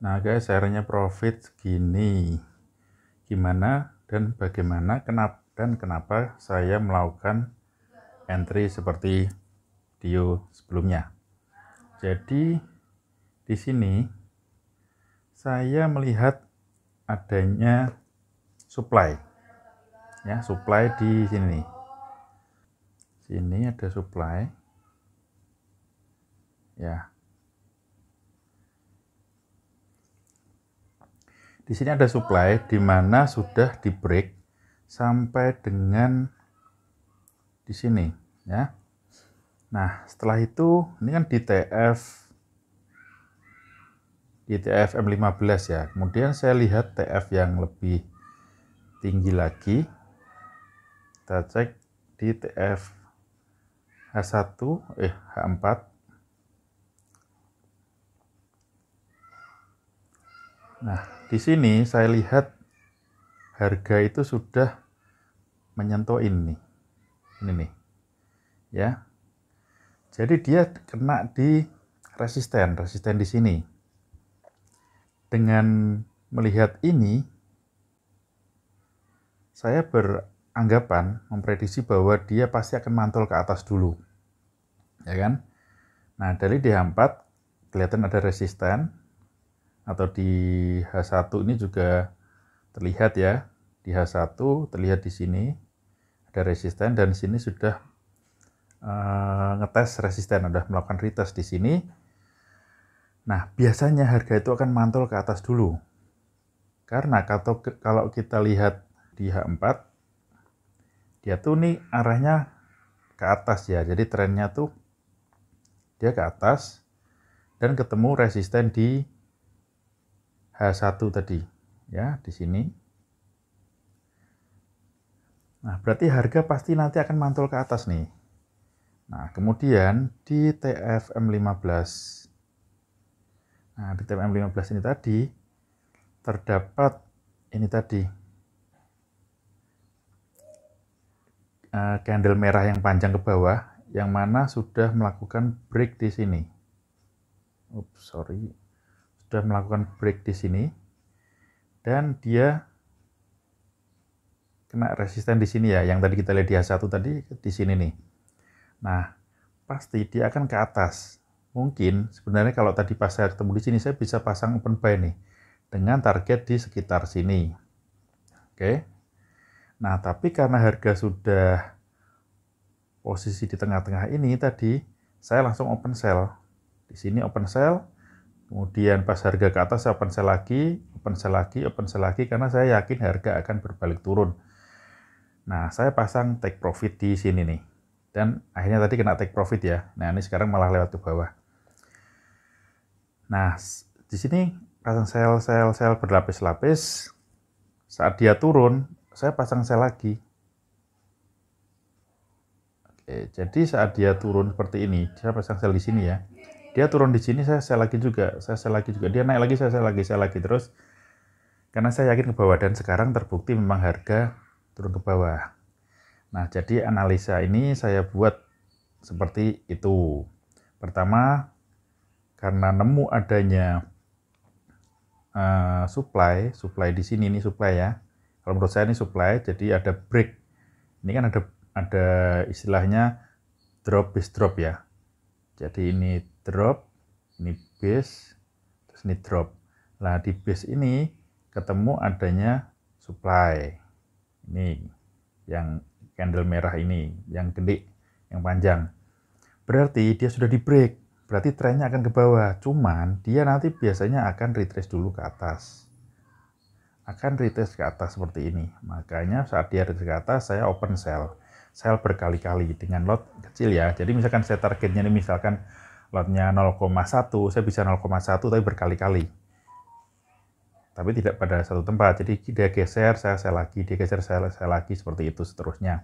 Nah guys, akhirnya profit gini, Gimana dan bagaimana kenapa dan kenapa saya melakukan entry seperti video sebelumnya. Jadi di sini saya melihat adanya supply. Ya, supply di sini. Di Sini ada supply. Ya, Di sini ada supply di mana sudah di break sampai dengan di sini ya. Nah, setelah itu ini kan di TF di TF M15 ya. Kemudian saya lihat TF yang lebih tinggi lagi. Kita cek di TF H1 eh H4 Nah, di sini saya lihat harga itu sudah menyentuh ini. Ini nih. Ya. Jadi dia kena di resisten, resisten di sini. Dengan melihat ini saya beranggapan memprediksi bahwa dia pasti akan mantul ke atas dulu. Ya kan? Nah, dari D4 kelihatan ada resisten, atau di H1 ini juga terlihat ya. Di H1 terlihat di sini ada resisten dan sini sudah uh, ngetes resisten, sudah melakukan retest di sini. Nah, biasanya harga itu akan mantul ke atas dulu. Karena kalau kita lihat di H4, dia tuh nih arahnya ke atas ya. Jadi trennya tuh dia ke atas dan ketemu resisten di H1 tadi ya di sini. Nah, berarti harga pasti nanti akan mantul ke atas nih. Nah, kemudian di TFM 15. Nah, di TFM 15 ini tadi terdapat ini tadi eh, candle merah yang panjang ke bawah yang mana sudah melakukan break di sini. Ups, sorry sudah melakukan break di sini dan dia kena resisten di sini ya yang tadi kita lihat dia satu tadi di sini nih nah pasti dia akan ke atas mungkin sebenarnya kalau tadi pas saya ketemu di sini saya bisa pasang open buy nih dengan target di sekitar sini oke nah tapi karena harga sudah posisi di tengah-tengah ini tadi saya langsung open sell di sini open sell Kemudian pas harga ke atas saya open sell lagi, open sell lagi, open sell lagi karena saya yakin harga akan berbalik turun. Nah, saya pasang take profit di sini nih. Dan akhirnya tadi kena take profit ya. Nah, ini sekarang malah lewat ke bawah. Nah, di sini pasang sell, sell, sell berlapis-lapis. Saat dia turun, saya pasang sell lagi. Oke, jadi saat dia turun seperti ini, saya pasang sell di sini ya dia turun di sini saya saya lagi juga saya saya lagi juga dia naik lagi saya saya lagi saya lagi terus karena saya yakin ke bawah dan sekarang terbukti memang harga turun ke bawah nah jadi analisa ini saya buat seperti itu pertama karena nemu adanya uh, supply supply di sini ini supply ya kalau menurut saya ini supply jadi ada break ini kan ada ada istilahnya drop is drop ya jadi ini drop, ini base, terus ini drop. Nah, di base ini ketemu adanya supply. Ini yang candle merah ini, yang gede, yang panjang. Berarti dia sudah di break. Berarti trennya akan ke bawah. Cuman dia nanti biasanya akan retrace dulu ke atas. Akan retrace ke atas seperti ini. Makanya saat dia retrace ke atas, saya open sell. Sell berkali-kali dengan lot kecil ya. Jadi misalkan saya targetnya ini misalkan lotnya 0,1, saya bisa 0,1 tapi berkali-kali. Tapi tidak pada satu tempat. Jadi dia geser, saya saya lagi, dia geser, saya saya lagi seperti itu seterusnya.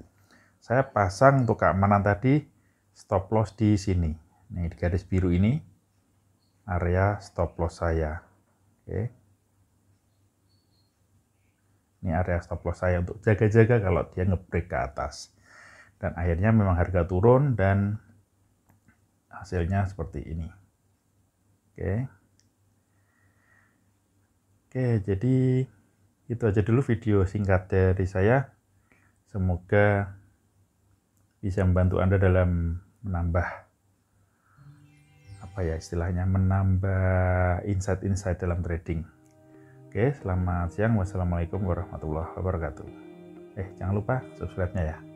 Saya pasang untuk keamanan tadi stop loss di sini. Nih di garis biru ini area stop loss saya. Oke. Ini area stop loss saya untuk jaga-jaga kalau dia ngebreak ke atas. Dan akhirnya memang harga turun dan hasilnya seperti ini oke oke jadi itu aja dulu video singkat dari saya semoga bisa membantu anda dalam menambah apa ya istilahnya menambah insight-insight dalam trading oke selamat siang wassalamualaikum warahmatullahi wabarakatuh eh jangan lupa subscribe-nya ya